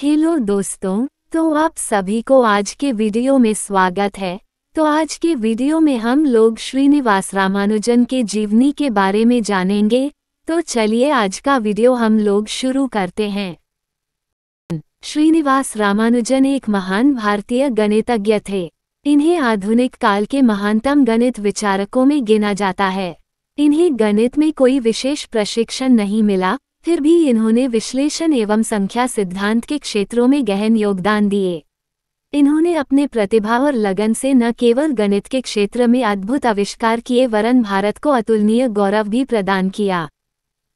hello दोस्तों तो आप सभी को आज के वीडियो में स्वागत है तो आज के वीडियो में हम लोग श्रीनिवास रामानुजन के जीवनी के बारे में जानेंगे तो चलिए आज का वीडियो हम लोग शुरू करते हैं श्रीनिवास रामानुजन एक महान भारतीय गणितज्ञ थे इन्हें आधुनिक काल के महानतम गणित विचारकों में गिना जाता है इन्हें गणित में कोई विशेष प्रशिक्षण नहीं मिला फिर भी इन्होंने विश्लेषण एवं संख्या सिद्धांत के क्षेत्रों में गहन योगदान दिए इन्होंने अपने प्रतिभा और लगन से न केवल गणित के क्षेत्र में अद्भुत आविष्कार किए वरन भारत को अतुलनीय गौरव भी प्रदान किया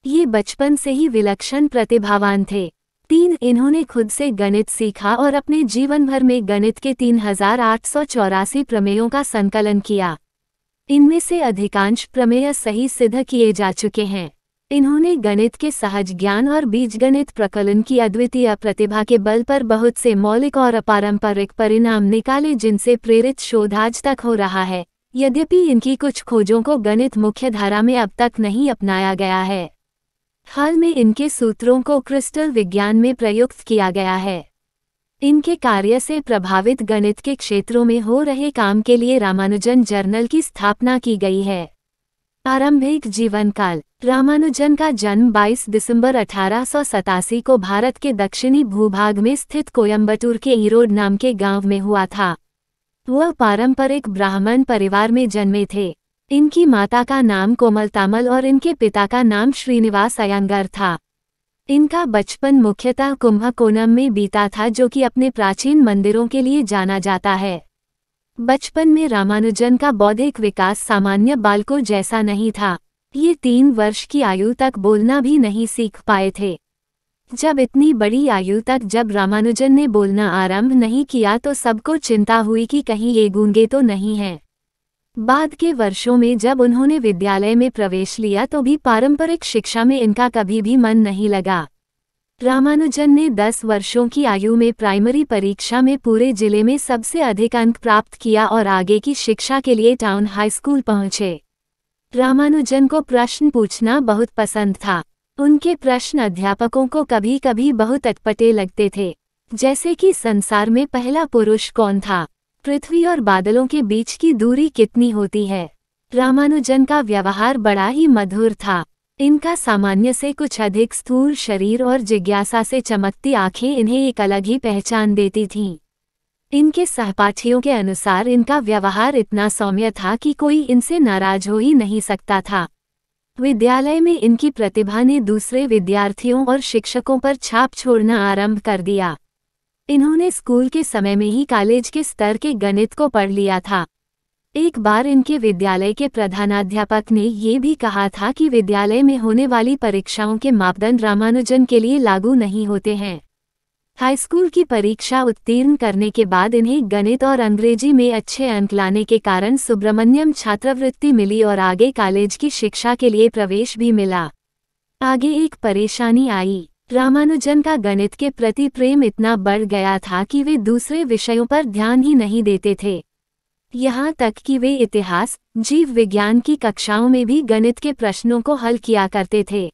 ये बचपन से ही विलक्षण प्रतिभावान थे तीन इन्होंने खुद से गणित सीखा और अपने जीवन भर में गणित के तीन हजार आठ सौ चौरासी प्रमेयों का संकलन किया इनमें से अधिकांश प्रमेय सही सिद्ध किए जा चुके हैं इन्होंने गणित के सहज ज्ञान और बीजगणित प्रकलन की अद्वितीय प्रतिभा के बल पर बहुत से मौलिक और अपारंपरिक परिणाम निकाले जिनसे प्रेरित शोध आज तक हो रहा है यद्यपि इनकी कुछ खोजों को गणित मुख्य धारा में अब तक नहीं अपनाया गया है हाल में इनके सूत्रों को क्रिस्टल विज्ञान में प्रयुक्त किया गया है इनके कार्य से प्रभावित गणित के क्षेत्रों में हो रहे काम के लिए रामानुजन जर्नल की स्थापना की गई है प्रारंभिक जीवन काल रामानुजन का जन्म 22 दिसंबर अठारह को भारत के दक्षिणी भूभाग में स्थित कोयम्बटूर के ईरोड नाम के गांव में हुआ था वह पारंपरिक ब्राह्मण परिवार में जन्मे थे इनकी माता का नाम कोमल तामल और इनके पिता का नाम श्रीनिवास अयंगर था इनका बचपन मुख्यतः कुंभकोणम में बीता था जो कि अपने प्राचीन मंदिरों के लिए जाना जाता है बचपन में रामानुजन का बौद्धिक विकास सामान्य बालकों जैसा नहीं था ये तीन वर्ष की आयु तक बोलना भी नहीं सीख पाए थे जब इतनी बड़ी आयु तक जब रामानुजन ने बोलना आरंभ नहीं किया तो सबको चिंता हुई कि कहीं ये गूंगे तो नहीं हैं बाद के वर्षों में जब उन्होंने विद्यालय में प्रवेश लिया तो भी पारंपरिक शिक्षा में इनका कभी भी मन नहीं लगा रामानुजन ने 10 वर्षों की आयु में प्राइमरी परीक्षा में पूरे जिले में सबसे अधिक अंक प्राप्त किया और आगे की शिक्षा के लिए टाउन हाई स्कूल पहुंचे रामानुजन को प्रश्न पूछना बहुत पसंद था उनके प्रश्न अध्यापकों को कभी कभी बहुत अटपटे लगते थे जैसे कि संसार में पहला पुरुष कौन था पृथ्वी और बादलों के बीच की दूरी कितनी होती है रामानुजन का व्यवहार बड़ा ही मधुर था इनका सामान्य से कुछ अधिक स्थूल शरीर और जिज्ञासा से चमकती आंखें इन्हें एक अलग ही पहचान देती थीं इनके सहपाठियों के अनुसार इनका व्यवहार इतना सौम्य था कि कोई इनसे नाराज हो ही नहीं सकता था विद्यालय में इनकी प्रतिभा ने दूसरे विद्यार्थियों और शिक्षकों पर छाप छोड़ना आरंभ कर दिया इन्होंने स्कूल के समय में ही कॉलेज के स्तर के गणित को पढ़ लिया था एक बार इनके विद्यालय के प्रधानाध्यापक ने ये भी कहा था कि विद्यालय में होने वाली परीक्षाओं के मापदंड रामानुजन के लिए लागू नहीं होते हैं हाईस्कूल की परीक्षा उत्तीर्ण करने के बाद इन्हें गणित और अंग्रेजी में अच्छे अंक लाने के कारण सुब्रमण्यम छात्रवृत्ति मिली और आगे कॉलेज की शिक्षा के लिए प्रवेश भी मिला आगे एक परेशानी आई रामानुजन का गणित के प्रति प्रेम इतना बढ़ गया था कि वे दूसरे विषयों पर ध्यान ही नहीं देते थे यहाँ तक कि वे इतिहास जीव विज्ञान की कक्षाओं में भी गणित के प्रश्नों को हल किया करते थे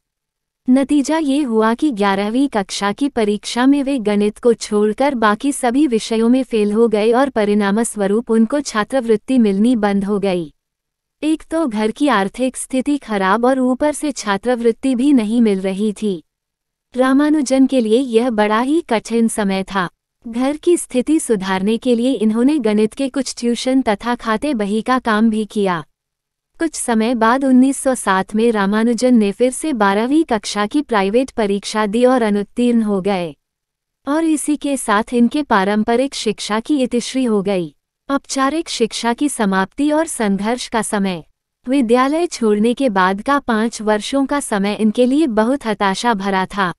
नतीजा ये हुआ कि ग्यारहवीं कक्षा की परीक्षा में वे गणित को छोड़कर बाकी सभी विषयों में फेल हो गए और परिणामस्वरूप उनको छात्रवृत्ति मिलनी बंद हो गई एक तो घर की आर्थिक स्थिति खराब और ऊपर से छात्रवृत्ति भी नहीं मिल रही थी रामानुजन के लिए यह बड़ा ही कठिन समय था घर की स्थिति सुधारने के लिए इन्होंने गणित के कुछ ट्यूशन तथा खाते बही का काम भी किया कुछ समय बाद 1907 में रामानुजन ने फिर से बारहवीं कक्षा की प्राइवेट परीक्षा दी और अनुत्तीर्ण हो गए और इसी के साथ इनके पारंपरिक शिक्षा की इतिश्री हो गई औपचारिक शिक्षा की समाप्ति और संघर्ष का समय विद्यालय छोड़ने के बाद का पाँच वर्षों का समय इनके लिए बहुत हताशा भरा था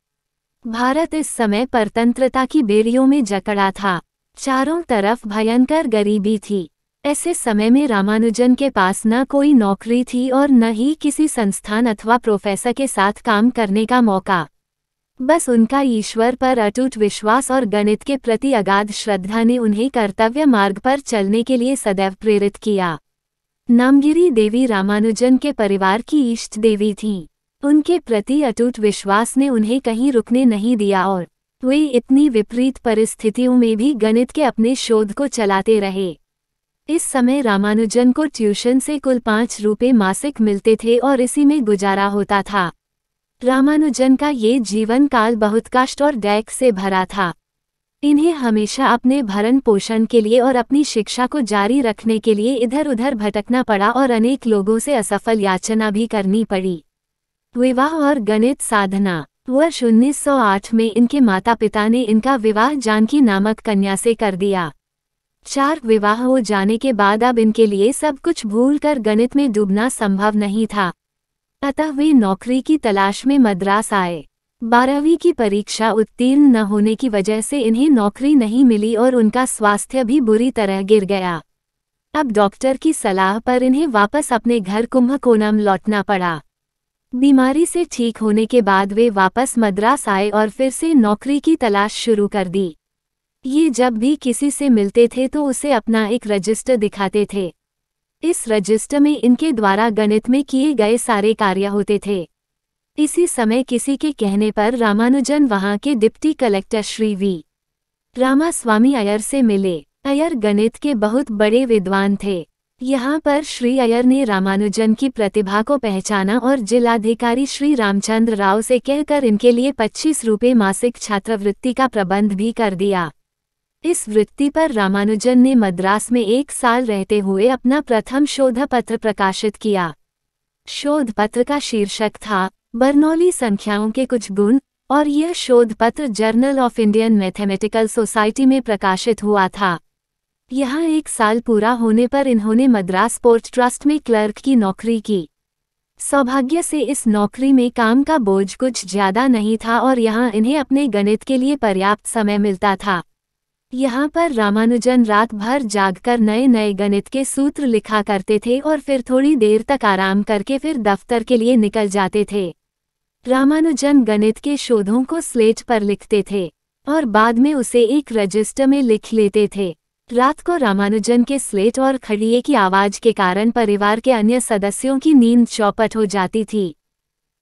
भारत इस समय परतंत्रता की बेड़ियों में जकड़ा था चारों तरफ भयंकर गरीबी थी ऐसे समय में रामानुजन के पास न कोई नौकरी थी और न ही किसी संस्थान अथवा प्रोफेसर के साथ काम करने का मौका बस उनका ईश्वर पर अटूट विश्वास और गणित के प्रति अगाध श्रद्धा ने उन्हें कर्तव्य मार्ग पर चलने के लिए सदैव प्रेरित किया नामगिरी देवी रामानुजन के परिवार की इष्ट देवी थीं उनके प्रति अटूट विश्वास ने उन्हें कहीं रुकने नहीं दिया और वे इतनी विपरीत परिस्थितियों में भी गणित के अपने शोध को चलाते रहे इस समय रामानुजन को ट्यूशन से कुल पाँच रुपये मासिक मिलते थे और इसी में गुजारा होता था रामानुजन का ये जीवन काल बहुत कष्ट और डैक से भरा था इन्हें हमेशा अपने भरण पोषण के लिए और अपनी शिक्षा को जारी रखने के लिए इधर उधर भटकना पड़ा और अनेक लोगों से असफल याचना भी करनी पड़ी विवाह और गणित साधना वर्ष 1908 में इनके माता पिता ने इनका विवाह जानकी नामक कन्या से कर दिया चार विवाह हो जाने के बाद अब इनके लिए सब कुछ भूलकर गणित में डूबना संभव नहीं था अतः वे नौकरी की तलाश में मद्रास आए बारहवीं की परीक्षा उत्तीर्ण न होने की वजह से इन्हें नौकरी नहीं मिली और उनका स्वास्थ्य भी बुरी तरह गिर गया अब डॉक्टर की सलाह पर इन्हें वापस अपने घर कुंभकोणम लौटना पड़ा बीमारी से ठीक होने के बाद वे वापस मद्रास आए और फिर से नौकरी की तलाश शुरू कर दी ये जब भी किसी से मिलते थे तो उसे अपना एक रजिस्टर दिखाते थे इस रजिस्टर में इनके द्वारा गणित में किए गए सारे कार्य होते थे इसी समय किसी के कहने पर रामानुजन वहां के डिप्टी कलेक्टर श्री वी रामास्वामी अयर से मिले अयर गणित के बहुत बड़े विद्वान थे यहाँ पर श्री अयर ने रामानुजन की प्रतिभा को पहचाना और जिलाधिकारी श्री रामचंद्र राव से कहकर इनके लिए पच्चीस रुपये मासिक छात्रवृत्ति का प्रबंध भी कर दिया इस वृत्ति पर रामानुजन ने मद्रास में एक साल रहते हुए अपना प्रथम शोध पत्र प्रकाशित किया शोध पत्र का शीर्षक था बर्नौली संख्याओं के कुछ गुण और यह शोध पत्र journal of Indian mathematical society में प्रकाशित हुआ था यहाँ एक साल पूरा होने पर इन्होंने मद्रास पोर्ट ट्रस्ट में क्लर्क की नौकरी की सौभाग्य से इस नौकरी में काम का बोझ कुछ ज्यादा नहीं था और यहाँ इन्हें अपने गणित के लिए पर्याप्त समय मिलता था यहाँ पर रामानुजन रात भर जागकर नए नए गणित के सूत्र लिखा करते थे और फिर थोड़ी देर तक आराम करके फिर दफ्तर के लिए निकल जाते थे रामानुजन गणित के शोधों को स्लेट पर लिखते थे और बाद में उसे एक रजिस्टर में लिख लेते थे रात को रामानुजन के स्लेट और खड़िए की आवाज़ के कारण परिवार के अन्य सदस्यों की नींद चौपट हो जाती थी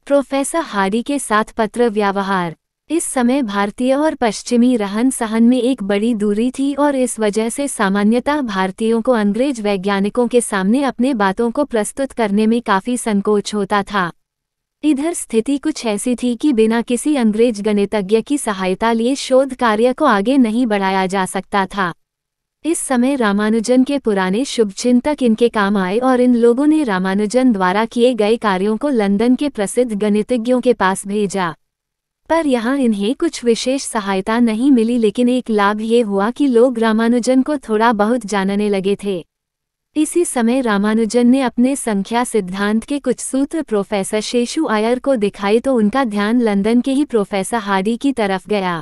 प्रोफेसर हारी के साथ पत्र व्यवहार इस समय भारतीय और पश्चिमी रहन सहन में एक बड़ी दूरी थी और इस वजह से सामान्यतः भारतीयों को अंग्रेज वैज्ञानिकों के सामने अपने बातों को प्रस्तुत करने में काफ़ी संकोच होता था इधर स्थिति कुछ ऐसी थी कि बिना किसी अंग्रेज गणितज्ञ की सहायता लिए शोध कार्य को आगे नहीं बढ़ाया जा सकता था इस समय रामानुजन के पुराने शुभचिंतक इनके काम आए और इन लोगों ने रामानुजन द्वारा किए गए कार्यों को लंदन के प्रसिद्ध गणितज्ञों के पास भेजा पर यहाँ इन्हें कुछ विशेष सहायता नहीं मिली लेकिन एक लाभ ये हुआ कि लोग रामानुजन को थोड़ा बहुत जानने लगे थे इसी समय रामानुजन ने अपने संख्या सिद्धांत के कुछ सूत्र प्रोफेसर शेषु आयर को दिखाए तो उनका ध्यान लंदन के ही प्रोफेसर हार्डी की तरफ गया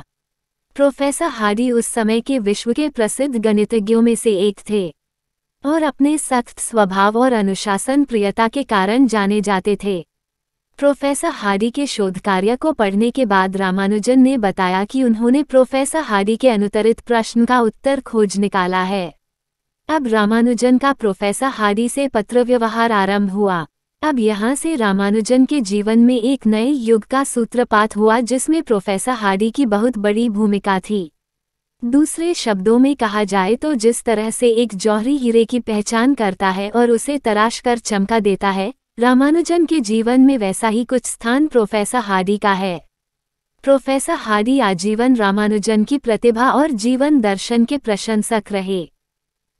प्रोफेसर हार्डी उस समय के विश्व के प्रसिद्ध गणितज्ञों में से एक थे और अपने सख्त स्वभाव और अनुशासन प्रियता के कारण जाने जाते थे प्रोफेसर हार्डी के शोध कार्य को पढ़ने के बाद रामानुजन ने बताया कि उन्होंने प्रोफेसर हार्डी के अनुतरित प्रश्न का उत्तर खोज निकाला है अब रामानुजन का प्रोफेसर हार्डी से पत्र व्यवहार आरंभ हुआ अब यहाँ से रामानुजन के जीवन में एक नए युग का सूत्रपात हुआ जिसमें प्रोफेसर हार्डी की बहुत बड़ी भूमिका थी दूसरे शब्दों में कहा जाए तो जिस तरह से एक जौहरी हीरे की पहचान करता है और उसे तराश कर चमका देता है रामानुजन के जीवन में वैसा ही कुछ स्थान प्रोफेसर हार्डी का है प्रोफेसर हार्डी आजीवन रामानुजन की प्रतिभा और जीवन दर्शन के प्रशंसक रहे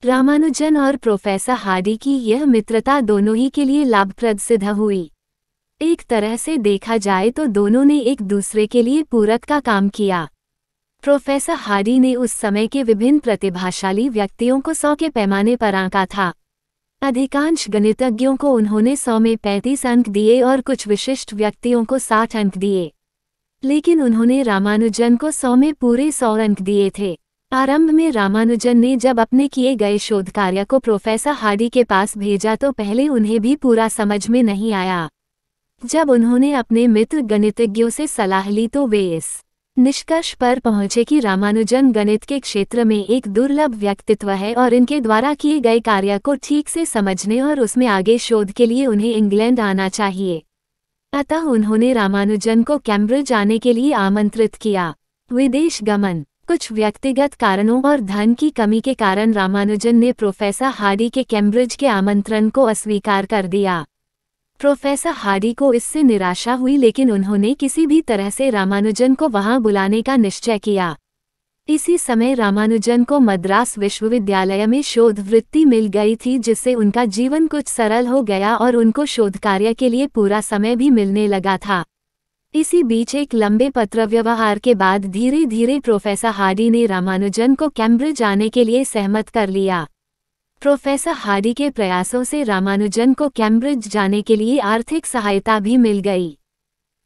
रामानुजन और प्रोफेसर हार्डी की यह मित्रता दोनों ही के लिए लाभप्रद सिद्ध हुई एक तरह से देखा जाए तो दोनों ने एक दूसरे के लिए पूरक का काम किया प्रोफेसर हार्डी ने उस समय के विभिन्न प्रतिभाशाली व्यक्तियों को सौ के पैमाने पर आंका था अधिकांश गणितज्ञों को उन्होंने सौ में पैंतीस अंक दिए और कुछ विशिष्ट व्यक्तियों को साठ अंक दिए लेकिन उन्होंने रामानुजन को सौ में पूरे सौ अंक दिए थे आरंभ में रामानुजन ने जब अपने किए गए शोध कार्य को प्रोफेसर हार्डी के पास भेजा तो पहले उन्हें भी पूरा समझ में नहीं आया जब उन्होंने अपने मित्र गणितज्ञों से सलाह ली तो वे इस निष्कर्ष पर पहुंचे कि रामानुजन गणित के क्षेत्र में एक दुर्लभ व्यक्तित्व है और इनके द्वारा किए गए कार्य को ठीक से समझने और उसमें आगे शोध के लिए उन्हें इंग्लैंड आना चाहिए अतः उन्होंने रामानुजन को कैम्ब्रिज आने के लिए आमंत्रित किया विदेश गमन कुछ व्यक्तिगत कारणों और धन की कमी के कारण रामानुजन ने प्रोफेसर हार्डी के कैम्ब्रिज के आमंत्रण को अस्वीकार कर दिया प्रोफेसर हार्डी को इससे निराशा हुई लेकिन उन्होंने किसी भी तरह से रामानुजन को वहां बुलाने का निश्चय किया इसी समय रामानुजन को मद्रास विश्वविद्यालय में शोध वृत्ति मिल गई थी जिससे उनका जीवन कुछ सरल हो गया और उनको शोध कार्य के लिए पूरा समय भी मिलने लगा था इसी बीच एक लंबे पत्र व्यवहार के बाद धीरे धीरे प्रोफेसर हार्डी ने रामानुजन को कैम्ब्रिज आने के लिए सहमत कर लिया प्रोफेसर हार्डी के प्रयासों से रामानुजन को कैम्ब्रिज जाने के लिए आर्थिक सहायता भी मिल गई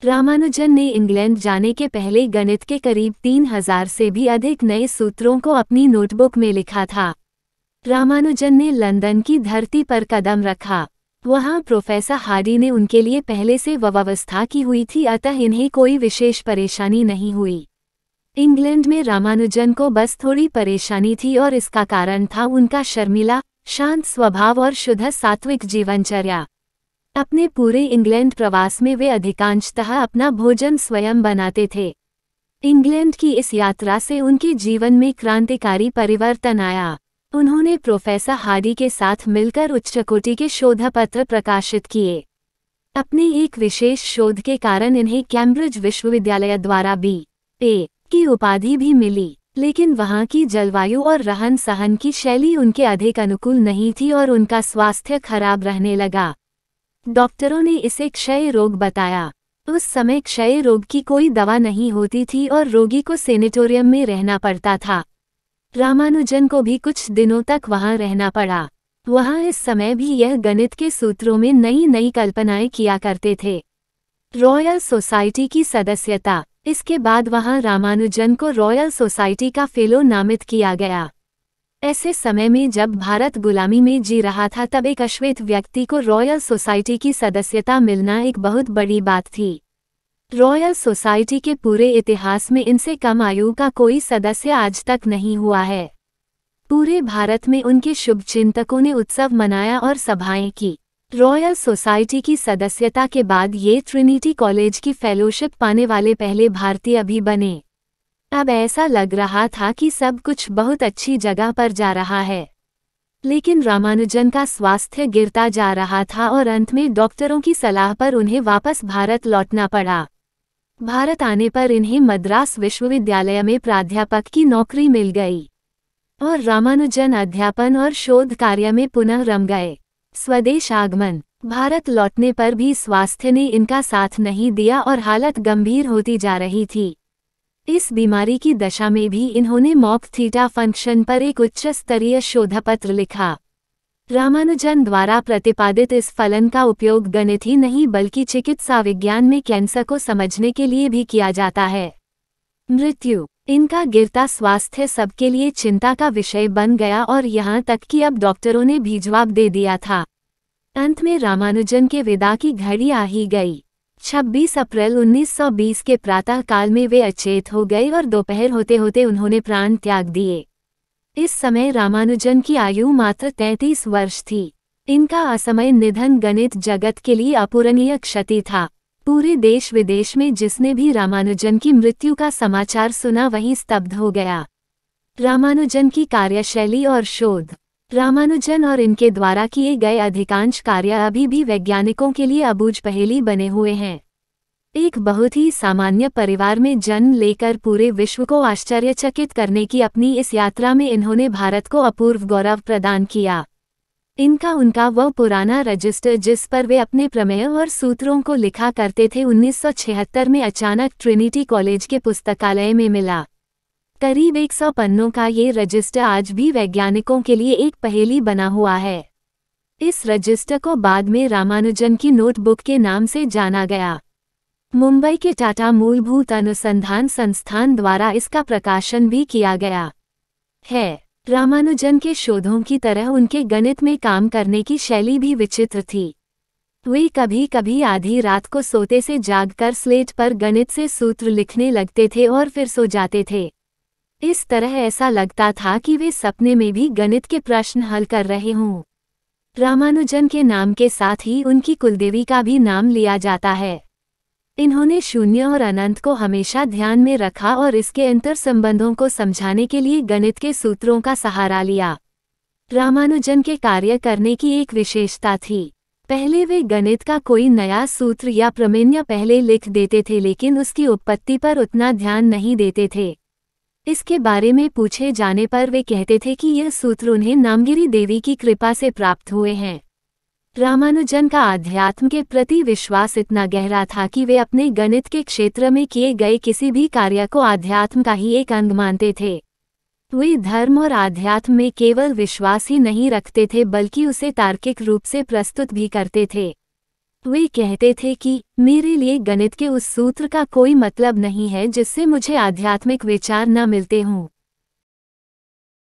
रामानुजन ने इंग्लैंड जाने के पहले गणित के करीब तीन हजार से भी अधिक नए सूत्रों को अपनी नोटबुक में लिखा था रामानुजन ने लंदन की धरती पर कदम रखा वहां प्रोफेसर हार्डी ने उनके लिए पहले से व्यवस्था की हुई थी अतः इन्हें कोई विशेष परेशानी नहीं हुई इंग्लैंड में रामानुजन को बस थोड़ी परेशानी थी और इसका कारण था उनका शर्मिला शांत स्वभाव और शुद्ध सात्विक जीवनचर्या अपने पूरे इंग्लैंड प्रवास में वे अधिकांशतः अपना भोजन स्वयं बनाते थे इंग्लैंड की इस यात्रा से उनके जीवन में क्रांतिकारी परिवर्तन आया उन्होंने प्रोफेसर हार्डी के साथ मिलकर उच्चकोटि के शोधपत्र प्रकाशित किए अपने एक विशेष शोध के कारण इन्हें कैम्ब्रिज विश्वविद्यालय द्वारा बी ए की उपाधि भी मिली लेकिन वहाँ की जलवायु और रहन सहन की शैली उनके अधिक अनुकूल नहीं थी और उनका स्वास्थ्य खराब रहने लगा डॉक्टरों ने इसे क्षय रोग बताया उस समय क्षय रोग की कोई दवा नहीं होती थी और रोगी को सेनेटोरियम में रहना पड़ता था रामानुजन को भी कुछ दिनों तक वहाँ रहना पड़ा वहाँ इस समय भी यह गणित के सूत्रों में नई नई कल्पनाएं किया करते थे रॉयल सोसाइटी की सदस्यता इसके बाद वहाँ रामानुजन को रॉयल सोसाइटी का फेलो नामित किया गया ऐसे समय में जब भारत गुलामी में जी रहा था तब एक अश्वेत व्यक्ति को रॉयल सोसाइटी की सदस्यता मिलना एक बहुत बड़ी बात थी रॉयल सोसाइटी के पूरे इतिहास में इनसे कम आयु का कोई सदस्य आज तक नहीं हुआ है पूरे भारत में उनके शुभचिंतकों ने उत्सव मनाया और सभाएं की रॉयल सोसाइटी की सदस्यता के बाद ये ट्रिनिटी कॉलेज की फेलोशिप पाने वाले पहले भारतीय भी बने अब ऐसा लग रहा था कि सब कुछ बहुत अच्छी जगह पर जा रहा है लेकिन रामानुजन का स्वास्थ्य गिरता जा रहा था और अंत में डॉक्टरों की सलाह पर उन्हें वापस भारत लौटना पड़ा भारत आने पर इन्हें मद्रास विश्वविद्यालय में प्राध्यापक की नौकरी मिल गई और रामानुजन अध्यापन और शोध कार्य में पुनः रम गए स्वदेश आगमन भारत लौटने पर भी स्वास्थ्य ने इनका साथ नहीं दिया और हालत गंभीर होती जा रही थी इस बीमारी की दशा में भी इन्होंने मॉक थीटा फंक्शन पर एक उच्च स्तरीय शोधपत्र लिखा रामानुजन द्वारा प्रतिपादित इस फलन का उपयोग गणित ही नहीं बल्कि चिकित्सा विज्ञान में कैंसर को समझने के लिए भी किया जाता है मृत्यु इनका गिरता स्वास्थ्य सबके लिए चिंता का विषय बन गया और यहाँ तक कि अब डॉक्टरों ने भी जवाब दे दिया था अंत में रामानुजन के विदा की घड़ी आ ही गई 26 अप्रैल 1920 के प्रातः काल में वे अचेत हो गए और दोपहर होते होते उन्होंने प्राण त्याग दिए इस समय रामानुजन की आयु मात्र तैतीस वर्ष थी इनका असमय निधन गणित जगत के लिए अपूरणीय क्षति था पूरे देश विदेश में जिसने भी रामानुजन की मृत्यु का समाचार सुना वही स्तब्ध हो गया रामानुजन की कार्यशैली और शोध रामानुजन और इनके द्वारा किए गए अधिकांश कार्य अभी भी वैज्ञानिकों के लिए अबूझ पहेली बने हुए हैं एक बहुत ही सामान्य परिवार में जन्म लेकर पूरे विश्व को आश्चर्यचकित करने की अपनी इस यात्रा में इन्होंने भारत को अपूर्व गौरव प्रदान किया इनका उनका वह पुराना रजिस्टर जिस पर वे अपने प्रमेय और सूत्रों को लिखा करते थे 1976 में अचानक ट्रिनिटी कॉलेज के पुस्तकालय में मिला करीब 100 पन्नों का ये रजिस्टर आज भी वैज्ञानिकों के लिए एक पहेली बना हुआ है इस रजिस्टर को बाद में रामानुजन की नोटबुक के नाम से जाना गया मुंबई के टाटा मूलभूत अनुसंधान संस्थान द्वारा इसका प्रकाशन भी किया गया है रामानुजन के शोधों की तरह उनके गणित में काम करने की शैली भी विचित्र थी वे कभी कभी आधी रात को सोते से जागकर स्लेट पर गणित से सूत्र लिखने लगते थे और फिर सो जाते थे इस तरह ऐसा लगता था कि वे सपने में भी गणित के प्रश्न हल कर रहे हों रामानुजन के नाम के साथ ही उनकी कुलदेवी का भी नाम लिया जाता है इन्होंने शून्य और अनंत को हमेशा ध्यान में रखा और इसके अंतर संबंधों को समझाने के लिए गणित के सूत्रों का सहारा लिया रामानुजन के कार्य करने की एक विशेषता थी पहले वे गणित का कोई नया सूत्र या प्रमेण्य पहले लिख देते थे लेकिन उसकी उत्पत्ति पर उतना ध्यान नहीं देते थे इसके बारे में पूछे जाने पर वे कहते थे कि यह सूत्र उन्हें नामगिरी देवी की कृपा से प्राप्त हुए हैं रामानुजन का अध्यात्म के प्रति विश्वास इतना गहरा था कि वे अपने गणित के क्षेत्र में किए गए किसी भी कार्य को आध्यात्म का ही एक अंग मानते थे वे धर्म और आध्यात्म में केवल विश्वास ही नहीं रखते थे बल्कि उसे तार्किक रूप से प्रस्तुत भी करते थे वे कहते थे कि मेरे लिए गणित के उस सूत्र का कोई मतलब नहीं है जिससे मुझे आध्यात्मिक विचार न मिलते हों